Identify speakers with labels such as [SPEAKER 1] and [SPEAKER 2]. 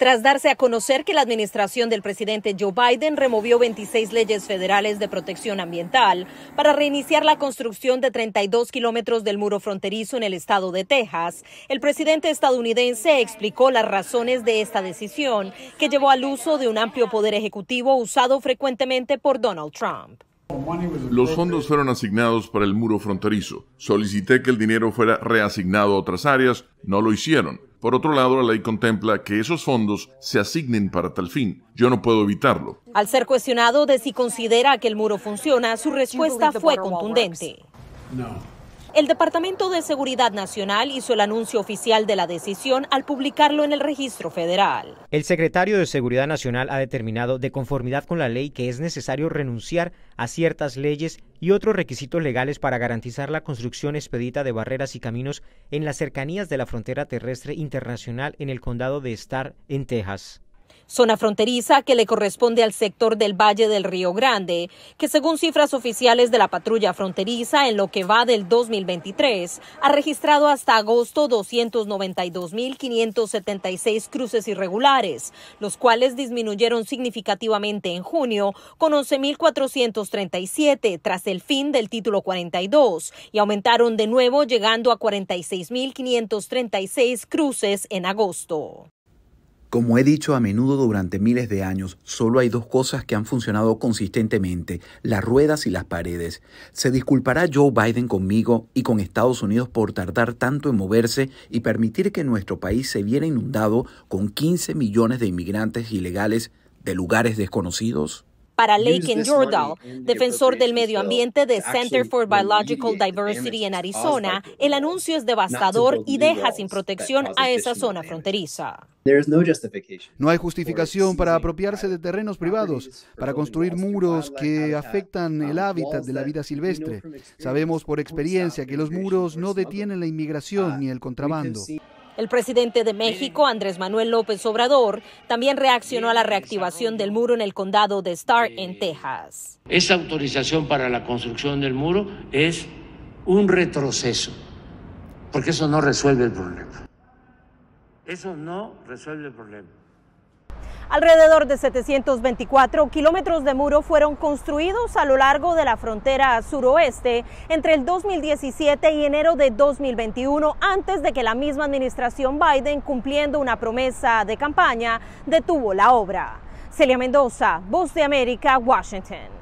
[SPEAKER 1] tras darse a conocer que la administración del presidente Joe Biden removió 26 leyes federales de protección ambiental para reiniciar la construcción de 32 kilómetros del muro fronterizo en el estado de Texas, el presidente estadounidense explicó las razones de esta decisión que llevó al uso de un amplio poder ejecutivo usado frecuentemente por Donald Trump. Los fondos fueron asignados para el muro fronterizo. Solicité que el dinero fuera reasignado a otras áreas, no lo hicieron. Por otro lado, la ley contempla que esos fondos se asignen para tal fin. Yo no puedo evitarlo. Al ser cuestionado de si considera que el muro funciona, su respuesta fue contundente. No. El Departamento de Seguridad Nacional hizo el anuncio oficial de la decisión al publicarlo en el registro federal. El secretario de Seguridad Nacional ha determinado, de conformidad con la ley, que es necesario renunciar a ciertas leyes y otros requisitos legales para garantizar la construcción expedita de barreras y caminos en las cercanías de la frontera terrestre internacional en el condado de Star, en Texas zona fronteriza que le corresponde al sector del Valle del Río Grande, que según cifras oficiales de la patrulla fronteriza en lo que va del 2023, ha registrado hasta agosto 292.576 cruces irregulares, los cuales disminuyeron significativamente en junio con 11.437 tras el fin del título 42 y aumentaron de nuevo llegando a 46.536 cruces en agosto. Como he dicho a menudo durante miles de años, solo hay dos cosas que han funcionado consistentemente, las ruedas y las paredes. Se disculpará Joe Biden conmigo y con Estados Unidos por tardar tanto en moverse y permitir que nuestro país se viera inundado con 15 millones de inmigrantes ilegales de lugares desconocidos para Laken Yordal, defensor del medio ambiente de Center for Biological Diversity en Arizona, el anuncio es devastador y deja sin protección a esa zona fronteriza. No hay justificación para apropiarse de terrenos privados, para construir muros que afectan el um, hábitat de la vida silvestre. Sabemos por experiencia que los muros no detienen la inmigración ni el ah, contrabando. El presidente de México, Andrés Manuel López Obrador, también reaccionó a la reactivación del muro en el condado de Starr, en Texas. Esa autorización para la construcción del muro es un retroceso, porque eso no resuelve el problema. Eso no resuelve el problema. Alrededor de 724 kilómetros de muro fueron construidos a lo largo de la frontera suroeste entre el 2017 y enero de 2021, antes de que la misma administración Biden, cumpliendo una promesa de campaña, detuvo la obra. Celia Mendoza, Voz de América, Washington.